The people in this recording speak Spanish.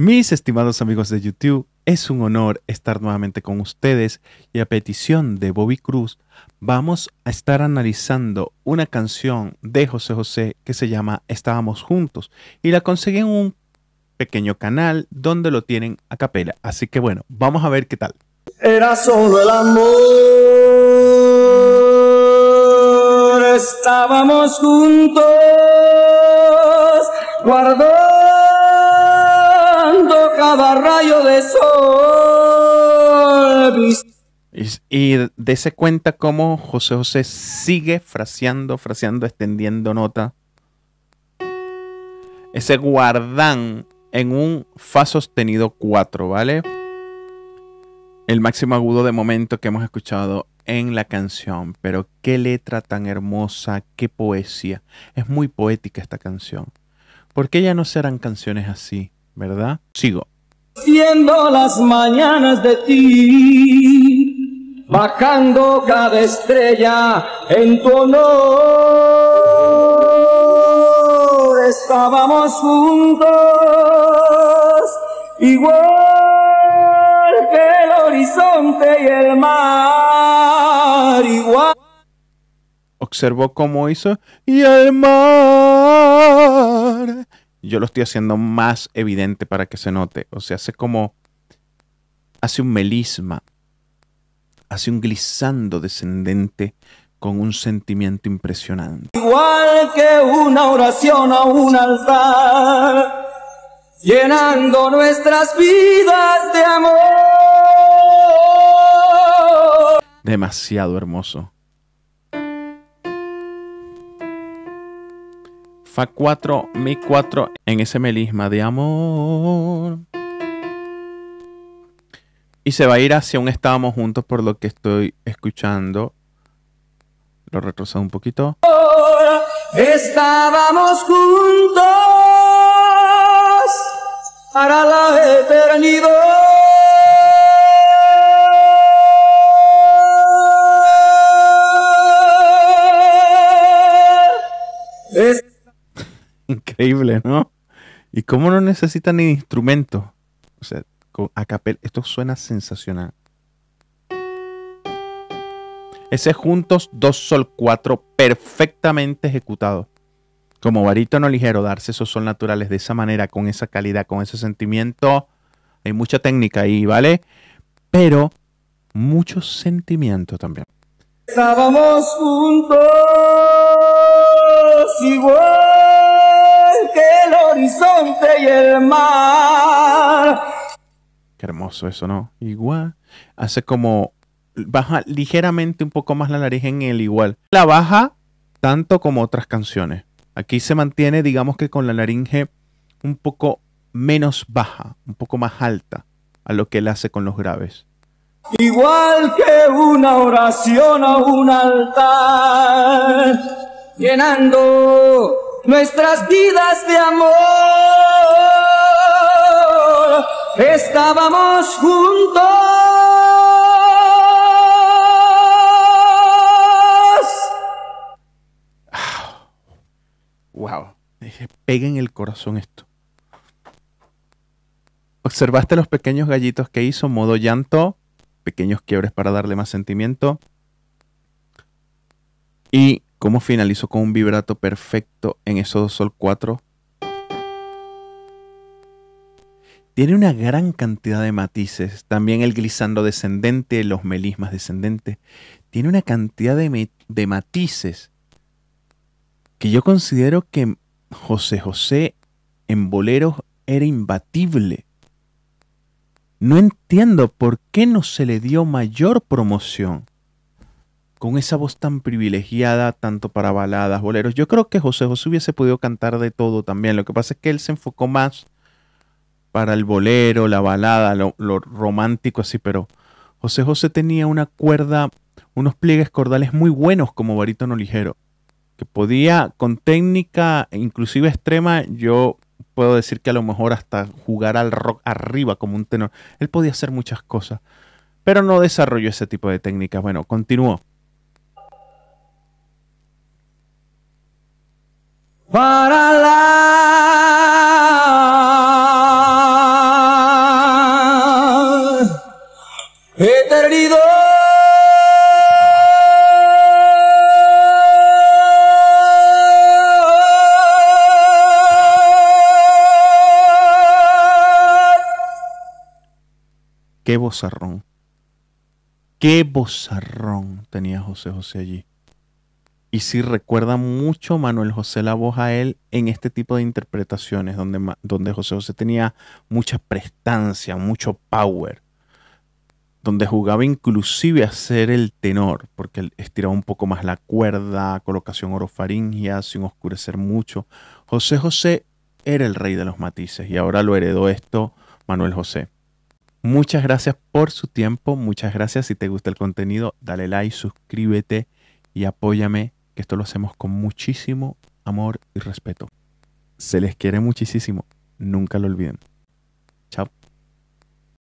Mis estimados amigos de YouTube, es un honor estar nuevamente con ustedes y a petición de Bobby Cruz vamos a estar analizando una canción de José José que se llama Estábamos Juntos y la conseguí en un pequeño canal donde lo tienen a capela. Así que bueno, vamos a ver qué tal. Era solo el amor, estábamos juntos, guardó de sol. Y, dese cuenta cómo José José sigue fraseando, fraseando, extendiendo nota. Ese guardán en un fa sostenido 4, ¿vale? El máximo agudo de momento que hemos escuchado en la canción, pero qué letra tan hermosa, qué poesía. Es muy poética esta canción. ¿Por qué ya no serán canciones así, verdad? Sigo viendo las mañanas de ti, bajando cada estrella en tu honor. Estábamos juntos, igual que el horizonte y el mar, igual. Observó cómo hizo y el mar yo lo estoy haciendo más evidente para que se note. O sea, hace como, hace un melisma, hace un glissando descendente con un sentimiento impresionante. Igual que una oración a un altar, llenando nuestras vidas de amor. Demasiado hermoso. Fa 4, Mi 4 en ese melisma de amor. Y se va a ir hacia un estábamos juntos por lo que estoy escuchando. Lo retrocedo un poquito. Estábamos juntos para la eternidad. increíble, ¿no? Y cómo no necesitan ni instrumentos. O sea, con a capel, esto suena sensacional. Ese juntos dos sol cuatro perfectamente ejecutado. Como no ligero, darse esos sol naturales de esa manera, con esa calidad, con ese sentimiento. Hay mucha técnica ahí, ¿vale? Pero mucho sentimiento también. Estábamos juntos igual horizonte y el mar. Qué hermoso eso, ¿no? Igual. Hace como. Baja ligeramente un poco más la nariz en el igual. La baja tanto como otras canciones. Aquí se mantiene, digamos que con la laringe un poco menos baja, un poco más alta a lo que él hace con los graves. Igual que una oración a un altar, llenando nuestras vidas de amor. Estábamos juntos. Wow, pega en el corazón esto. ¿Observaste los pequeños gallitos que hizo? Modo llanto, pequeños quiebres para darle más sentimiento. Y ¿Cómo finalizó con un vibrato perfecto en esos dos sol cuatro? Tiene una gran cantidad de matices. También el glissando descendente, los melismas descendentes. Tiene una cantidad de, de matices que yo considero que José José en boleros era imbatible. No entiendo por qué no se le dio mayor promoción con esa voz tan privilegiada, tanto para baladas, boleros. Yo creo que José José hubiese podido cantar de todo también. Lo que pasa es que él se enfocó más para el bolero, la balada, lo, romántico así, pero José José tenía una cuerda, unos pliegues cordales muy buenos como barítono ligero, que podía con técnica inclusive extrema, yo puedo decir que a lo mejor hasta jugar al rock arriba como un tenor. Él podía hacer muchas cosas, pero no desarrolló ese tipo de técnicas. Bueno, continuó. para la eternidad. Qué bozarrón. Qué bozarrón tenía José José allí y sí recuerda mucho Manuel José la voz a él en este tipo de interpretaciones, donde, donde José José tenía mucha prestancia, mucho power, donde jugaba inclusive a ser el tenor, porque él estiraba un poco más la cuerda, colocación orofaringia, sin oscurecer mucho. José José era el rey de los matices y ahora lo heredó esto Manuel José. Muchas gracias por su tiempo, muchas gracias. Si te gusta el contenido, dale like, suscríbete y apóyame que esto lo hacemos con muchísimo amor y respeto. Se les quiere muchísimo, nunca lo olviden. Chao.